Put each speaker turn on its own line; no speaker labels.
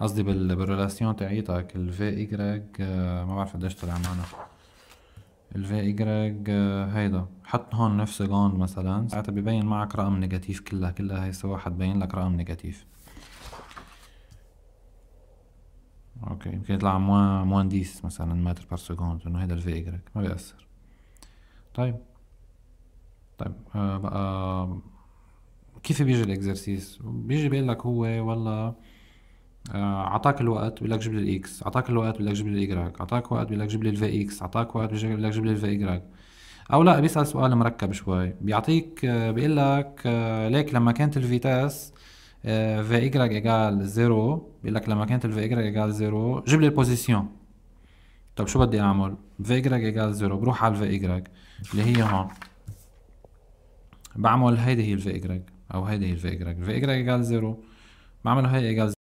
قصدي بالريلاسيون تاعيتك الفي ايكغيك آه، ما بعرف قديش طلع معنا الفي ايكغيك آه، هيدا حط هون نفس جوند مثلا ساعتها ببين معك رقم نيجاتيف كلها كلها هي سوا حتبين لك رقم نيجاتيف اوكي يمكن يطلع موان موان ديس مثلا متر بار سكوند انه هيدا الفي ايكغيك ما بيأثر طيب طيب آه بقى كيف بيجي الاكزرسيس بيجي بيقول لك هو والله اعطاك آه، الوقت بقول لك جيب لي الاكس اعطاك الوقت بقول لك جيب لي الايجراك اعطاك وقت بقول لك جيب لي الفي اكس اعطاك وقت بقول لك جيب لي الفي ايجراك او لا بيسال سؤال مركب شوي بيعطيك آه، بيقول لك آه، ليك لما كانت الفيتاس في ايجراك ايجال زيرو بيقول لك لما كانت الفي ايجراك ايجال زيرو جيب لي البوزيسيون طب شو بدي اعمل في ايجراك ايجال زيرو بروح على الفي ايجراك اللي هي هون بعمل هيدي هي الفي ايجراك او هيدي هي الفي ايجراك الفي ايجراك ايجال زيرو بعمل هي ايجال